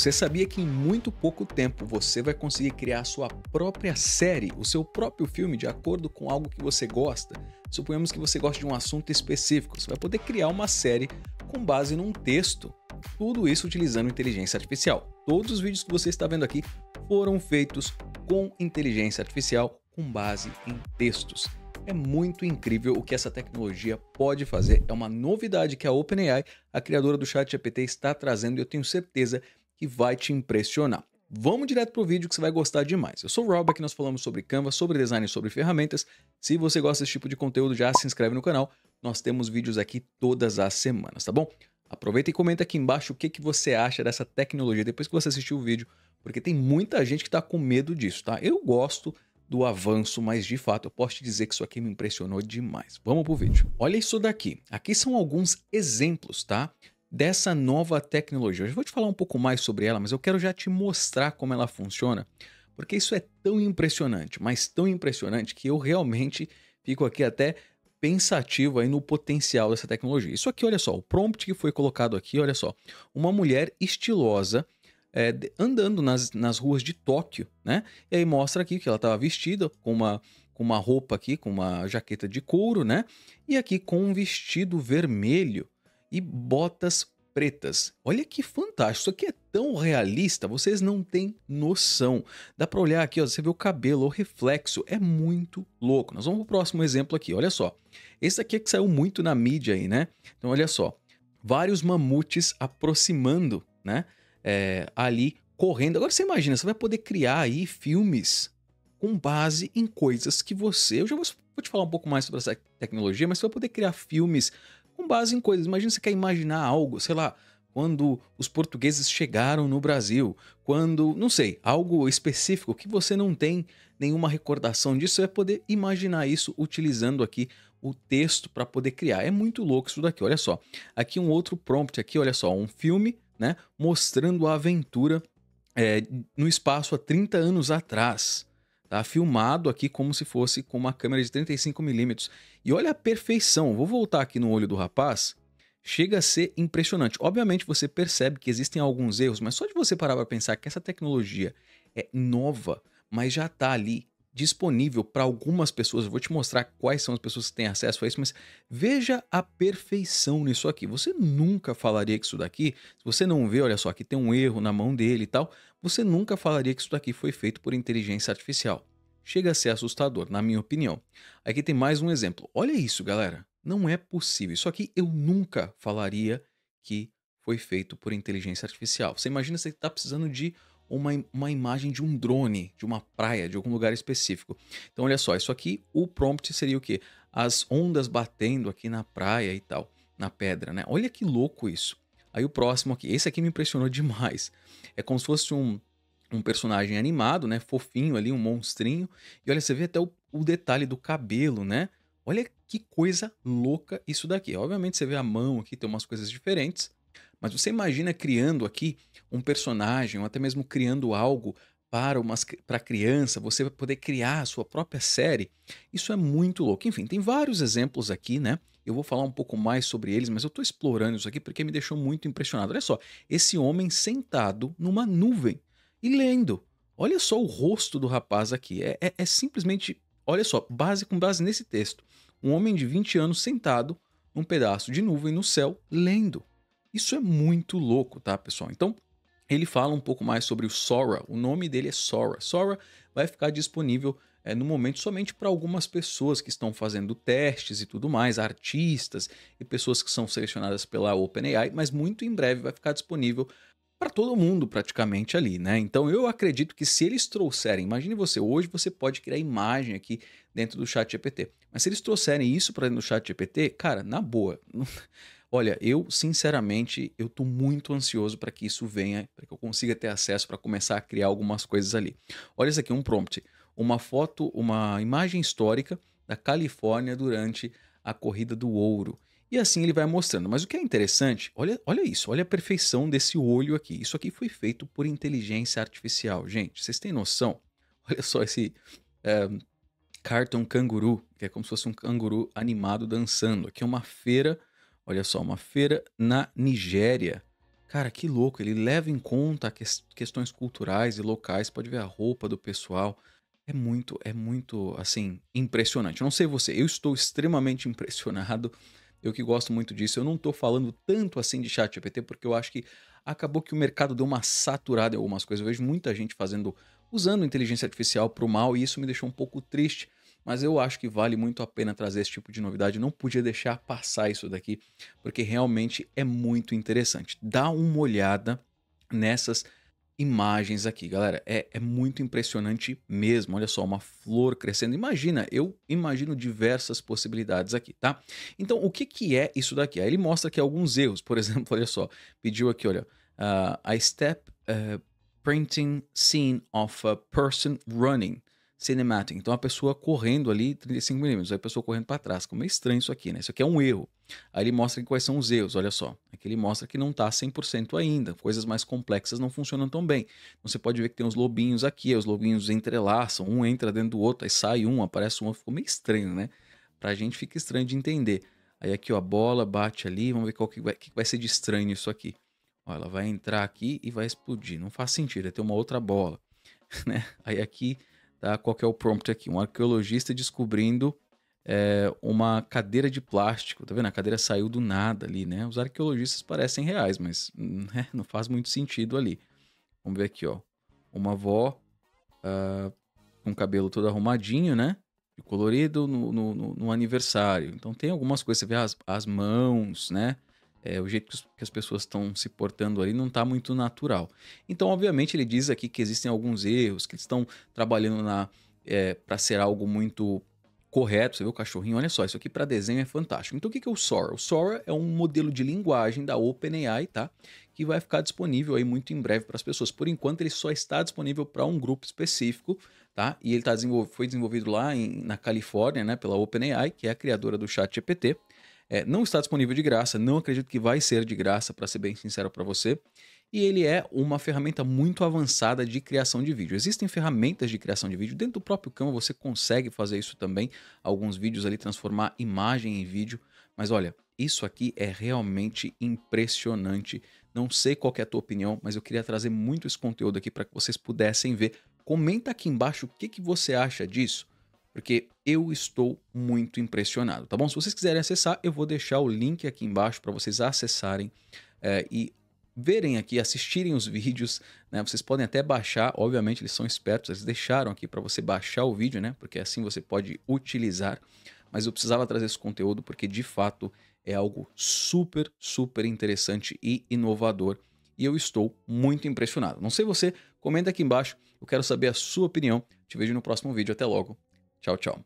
Você sabia que em muito pouco tempo você vai conseguir criar a sua própria série, o seu próprio filme, de acordo com algo que você gosta? Suponhamos que você gosta de um assunto específico, você vai poder criar uma série com base num texto. Tudo isso utilizando inteligência artificial. Todos os vídeos que você está vendo aqui foram feitos com inteligência artificial com base em textos. É muito incrível o que essa tecnologia pode fazer. É uma novidade que a OpenAI, a criadora do ChatGPT, está trazendo e eu tenho certeza que vai te impressionar. Vamos direto para o vídeo que você vai gostar demais. Eu sou o Rob, aqui nós falamos sobre Canva, sobre design e sobre ferramentas. Se você gosta desse tipo de conteúdo, já se inscreve no canal. Nós temos vídeos aqui todas as semanas, tá bom? Aproveita e comenta aqui embaixo o que, que você acha dessa tecnologia depois que você assistiu o vídeo, porque tem muita gente que está com medo disso, tá? Eu gosto do avanço, mas de fato eu posso te dizer que isso aqui me impressionou demais. Vamos pro vídeo. Olha isso daqui. Aqui são alguns exemplos, tá? dessa nova tecnologia. Eu já vou te falar um pouco mais sobre ela, mas eu quero já te mostrar como ela funciona, porque isso é tão impressionante, mas tão impressionante que eu realmente fico aqui até pensativo aí no potencial dessa tecnologia. Isso aqui, olha só, o prompt que foi colocado aqui, olha só, uma mulher estilosa é, andando nas, nas ruas de Tóquio, né? E aí mostra aqui que ela estava vestida com uma, com uma roupa aqui, com uma jaqueta de couro, né? E aqui com um vestido vermelho e botas pretas. Olha que fantástico, isso aqui é tão realista, vocês não têm noção. Dá para olhar aqui, ó, você vê o cabelo, o reflexo, é muito louco. Nós vamos pro próximo exemplo aqui, olha só. Esse aqui é que saiu muito na mídia aí, né? Então olha só, vários mamutes aproximando, né? É, ali correndo. Agora você imagina, você vai poder criar aí filmes com base em coisas que você... Eu já vou, vou te falar um pouco mais sobre essa tecnologia, mas você vai poder criar filmes com base em coisas. Imagina você quer imaginar algo, sei lá, quando os portugueses chegaram no Brasil, quando, não sei, algo específico que você não tem nenhuma recordação disso, você vai poder imaginar isso utilizando aqui o texto para poder criar. É muito louco isso daqui, olha só. Aqui um outro prompt aqui, olha só, um filme, né, mostrando a aventura é, no espaço há 30 anos atrás. Tá filmado aqui como se fosse com uma câmera de 35mm. E olha a perfeição. Vou voltar aqui no olho do rapaz. Chega a ser impressionante. Obviamente você percebe que existem alguns erros, mas só de você parar para pensar que essa tecnologia é nova, mas já está ali disponível para algumas pessoas. Eu vou te mostrar quais são as pessoas que têm acesso a isso, mas veja a perfeição nisso aqui. Você nunca falaria que isso daqui, se você não vê, olha só, aqui tem um erro na mão dele e tal, você nunca falaria que isso daqui foi feito por inteligência artificial. Chega a ser assustador, na minha opinião. Aqui tem mais um exemplo. Olha isso, galera. Não é possível. Isso aqui eu nunca falaria que foi feito por inteligência artificial. Você imagina você está precisando de uma, uma imagem de um drone, de uma praia, de algum lugar específico. Então, olha só, isso aqui, o prompt seria o quê? As ondas batendo aqui na praia e tal, na pedra, né? Olha que louco isso. Aí o próximo aqui, esse aqui me impressionou demais. É como se fosse um, um personagem animado, né? Fofinho ali, um monstrinho. E olha, você vê até o, o detalhe do cabelo, né? Olha que coisa louca isso daqui. Obviamente você vê a mão aqui, tem umas coisas diferentes. Mas você imagina criando aqui um personagem, ou até mesmo criando algo para uma para criança, você vai poder criar a sua própria série. Isso é muito louco. Enfim, tem vários exemplos aqui, né? Eu vou falar um pouco mais sobre eles, mas eu estou explorando isso aqui porque me deixou muito impressionado. Olha só, esse homem sentado numa nuvem e lendo. Olha só o rosto do rapaz aqui. É, é, é simplesmente, olha só, base com base nesse texto. Um homem de 20 anos sentado num pedaço de nuvem no céu, lendo. Isso é muito louco, tá, pessoal? Então, ele fala um pouco mais sobre o Sora. O nome dele é Sora. Sora vai ficar disponível é, no momento somente para algumas pessoas que estão fazendo testes e tudo mais, artistas e pessoas que são selecionadas pela OpenAI, mas muito em breve vai ficar disponível para todo mundo praticamente ali, né? Então eu acredito que se eles trouxerem, imagine você, hoje você pode criar imagem aqui dentro do chat GPT, mas se eles trouxerem isso para dentro do chat GPT, cara, na boa, Olha, eu sinceramente eu tô muito ansioso para que isso venha, para que eu consiga ter acesso para começar a criar algumas coisas ali. Olha isso aqui, um prompt, uma foto, uma imagem histórica da Califórnia durante a corrida do ouro. E assim ele vai mostrando. Mas o que é interessante, olha, olha isso, olha a perfeição desse olho aqui. Isso aqui foi feito por inteligência artificial. Gente, vocês têm noção? Olha só esse é, eh, cartão canguru, que é como se fosse um canguru animado dançando. Aqui é uma feira Olha só, uma feira na Nigéria. Cara, que louco, ele leva em conta questões culturais e locais, pode ver a roupa do pessoal. É muito, é muito, assim, impressionante. não sei você, eu estou extremamente impressionado. Eu que gosto muito disso, eu não estou falando tanto assim de chat GPT, porque eu acho que acabou que o mercado deu uma saturada em algumas coisas. Eu vejo muita gente fazendo, usando inteligência artificial para o mal, e isso me deixou um pouco triste, mas eu acho que vale muito a pena trazer esse tipo de novidade. não podia deixar passar isso daqui, porque realmente é muito interessante. Dá uma olhada nessas imagens aqui, galera. É, é muito impressionante mesmo. Olha só, uma flor crescendo. Imagina, eu imagino diversas possibilidades aqui, tá? Então, o que, que é isso daqui? Aí ele mostra aqui alguns erros. Por exemplo, olha só, pediu aqui, olha, uh, a step uh, printing scene of a person running cinematic. Então a pessoa correndo ali 35 milímetros, a pessoa correndo para trás. Como é estranho isso aqui, né? Isso aqui é um erro. Aí ele mostra quais são os erros, olha só. Aqui ele mostra que não tá 100% ainda, coisas mais complexas não funcionam tão bem. Então, você pode ver que tem uns lobinhos aqui, os lobinhos entrelaçam, um entra dentro do outro, aí sai um, aparece um, ficou meio estranho, né? Pra gente fica estranho de entender. Aí aqui ó, a bola bate ali, vamos ver qual que vai, que vai ser de estranho isso aqui. Ó, ela vai entrar aqui e vai explodir, não faz sentido, é ter uma outra bola, né? Aí aqui Tá? Qual é o prompt aqui? Um arqueologista descobrindo é, uma cadeira de plástico. Tá vendo? A cadeira saiu do nada ali, né? Os arqueologistas parecem reais, mas né? não faz muito sentido ali. Vamos ver aqui, ó. Uma avó uh, com o cabelo todo arrumadinho, né? e colorido no, no, no, no aniversário. Então tem algumas coisas, você vê as, as mãos, né? é, o jeito que, as pessoas estão se portando ali não está muito natural. Então, obviamente, ele diz aqui que existem alguns erros, que eles estão trabalhando na é, para ser algo muito correto. Você vê o cachorrinho? Olha só, isso aqui para desenho é fantástico. Então, o que, que é o Sora? O Sora é um modelo de linguagem da OpenAI, tá? Que vai ficar disponível aí muito em breve para as pessoas. Por enquanto, ele só está disponível para um grupo específico, tá? E ele tá foi desenvolvido lá em, na Califórnia, né? Pela OpenAI, que é a criadora do ChatGPT. GPT é, não está disponível de graça, não acredito que vai ser de graça, para ser bem sincero para você. E ele é uma ferramenta muito avançada de criação de vídeo. Existem ferramentas de criação de vídeo. Dentro do próprio Canva você consegue fazer isso também. Alguns vídeos ali, transformar imagem em vídeo. Mas olha, isso aqui é realmente impressionante. Não sei qual é a tua opinião, mas eu queria trazer muito esse conteúdo aqui para que vocês pudessem ver. Comenta aqui embaixo o que, que você acha disso porque eu estou muito impressionado, tá bom? Se vocês quiserem acessar, eu vou deixar o link aqui embaixo para vocês acessarem é, e verem aqui, assistirem os vídeos, né? Vocês podem até baixar, obviamente eles são espertos, eles deixaram aqui para você baixar o vídeo, né? Porque assim você pode utilizar. Mas eu precisava trazer esse conteúdo porque de fato é algo super, super interessante e inovador. E eu estou muito impressionado. Não sei você, comenta aqui embaixo. Eu quero saber a sua opinião. Te vejo no próximo vídeo. Até logo. Tchau, tchau.